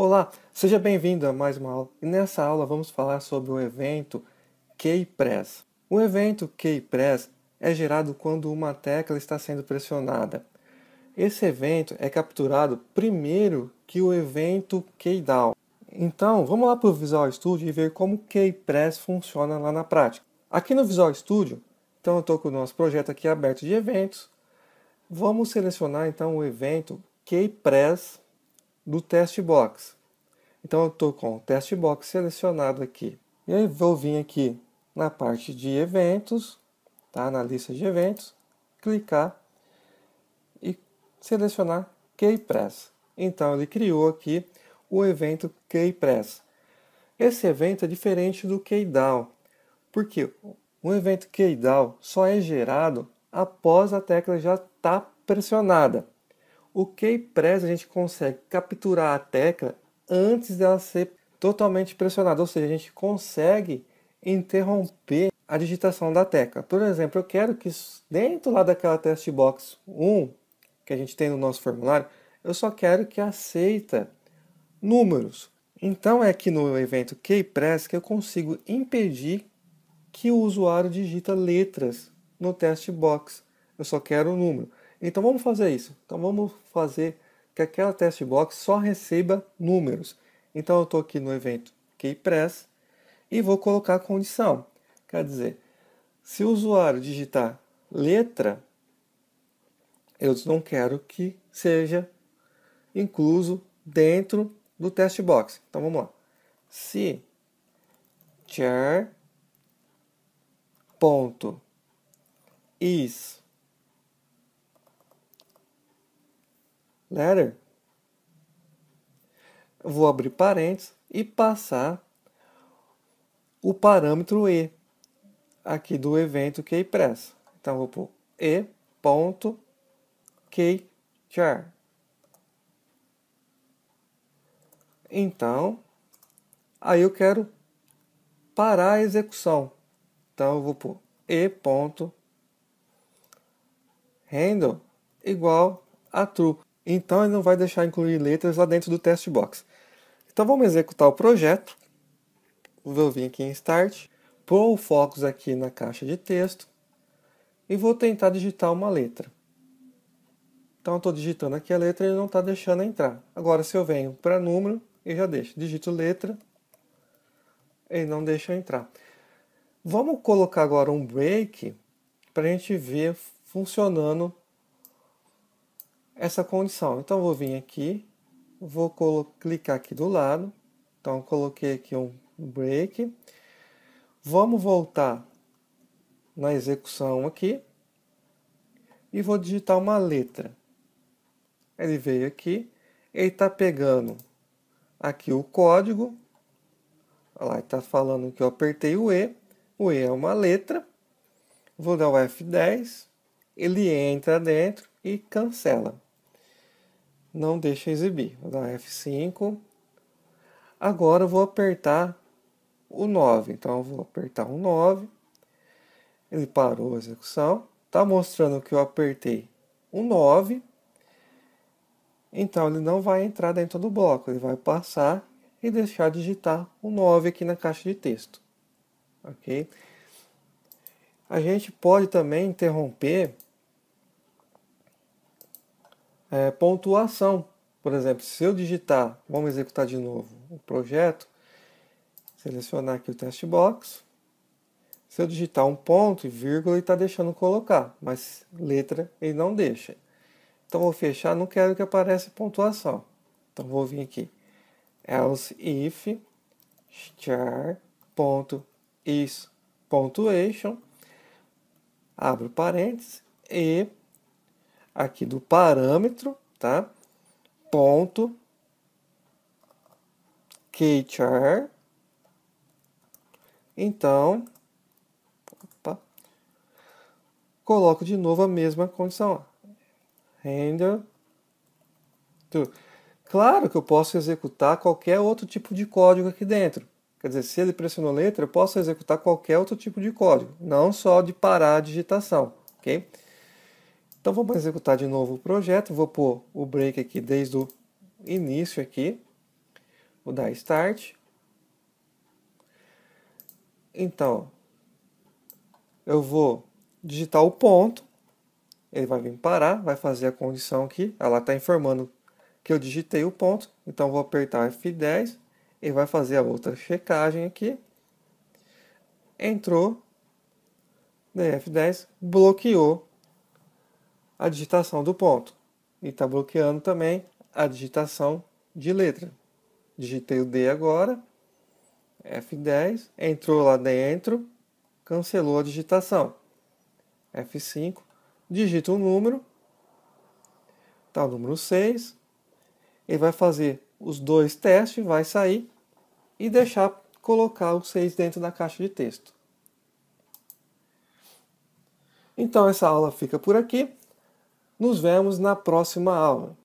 Olá, seja bem-vindo a mais uma aula. E nessa aula vamos falar sobre o evento Keypress. O evento Keypress é gerado quando uma tecla está sendo pressionada. Esse evento é capturado primeiro que o evento KeyDown. Então, vamos lá para o Visual Studio e ver como o Keypress funciona lá na prática. Aqui no Visual Studio, então eu estou com o nosso projeto aqui aberto de eventos. Vamos selecionar então o evento Keypress do test box. Então eu estou com o test box selecionado aqui. E aí vou vir aqui na parte de eventos, tá? na lista de eventos, clicar e selecionar Keypress. Então ele criou aqui o evento Keypress. Esse evento é diferente do Keydown, porque um evento Keydown só é gerado após a tecla já estar tá pressionada. O Keypress press a gente consegue capturar a tecla antes dela ser totalmente pressionada, ou seja, a gente consegue interromper a digitação da tecla. Por exemplo, eu quero que dentro lá daquela test box 1 que a gente tem no nosso formulário, eu só quero que aceita números. Então é aqui no evento Keypress que eu consigo impedir que o usuário digita letras no test box. Eu só quero o número. Então vamos fazer isso. Então vamos fazer que aquela test box só receba números. Então eu estou aqui no evento KeyPress e vou colocar a condição. Quer dizer, se o usuário digitar letra, eu não quero que seja incluso dentro do test box. Então vamos lá. Se chair ponto is letter. Vou abrir parênteses e passar o parâmetro e aqui do evento keypress. Então vou pôr e.keychar. Então, aí eu quero parar a execução. Então eu vou pôr handle igual a true então ele não vai deixar incluir letras lá dentro do test box. Então vamos executar o projeto. Vou vir aqui em Start, pôr o Focus aqui na caixa de texto e vou tentar digitar uma letra. Então estou digitando aqui a letra e ele não está deixando entrar. Agora se eu venho para número, e já deixo. Digito letra, ele não deixa entrar. Vamos colocar agora um break para a gente ver funcionando essa condição. Então vou vir aqui, vou clicar aqui do lado, então coloquei aqui um break. Vamos voltar na execução aqui e vou digitar uma letra. Ele veio aqui, ele está pegando aqui o código, lá está falando que eu apertei o E, o E é uma letra, vou dar o F10, ele entra dentro e cancela não deixa exibir. Vou dar F5. Agora eu vou apertar o 9. Então eu vou apertar o 9. Ele parou a execução. Está mostrando que eu apertei o 9. Então ele não vai entrar dentro do bloco. Ele vai passar e deixar digitar o 9 aqui na caixa de texto. Ok? A gente pode também interromper é, pontuação. Por exemplo, se eu digitar, vamos executar de novo o projeto, selecionar aqui o test box. Se eu digitar um ponto e vírgula, ele está deixando colocar, mas letra ele não deixa. Então vou fechar, não quero que apareça pontuação. Então vou vir aqui, else if char.is.ation, abro parênteses e aqui do parâmetro, tá? Ponto kchar. Então, opa, coloco de novo a mesma condição. Render to. Claro que eu posso executar qualquer outro tipo de código aqui dentro. Quer dizer, se ele pressionou letra, eu posso executar qualquer outro tipo de código, não só de parar a digitação, ok? Então vamos executar de novo o projeto, vou pôr o break aqui desde o início aqui, vou dar start. Então, eu vou digitar o ponto, ele vai vir parar, vai fazer a condição aqui, ela está informando que eu digitei o ponto, então vou apertar F10, ele vai fazer a outra checagem aqui, entrou, DF10, bloqueou a digitação do ponto. E está bloqueando também a digitação de letra. Digitei o D agora, F10, entrou lá dentro, cancelou a digitação. F5, digita o um número, está o número 6, ele vai fazer os dois testes, vai sair e deixar colocar o 6 dentro da caixa de texto. Então essa aula fica por aqui. Nos vemos na próxima aula.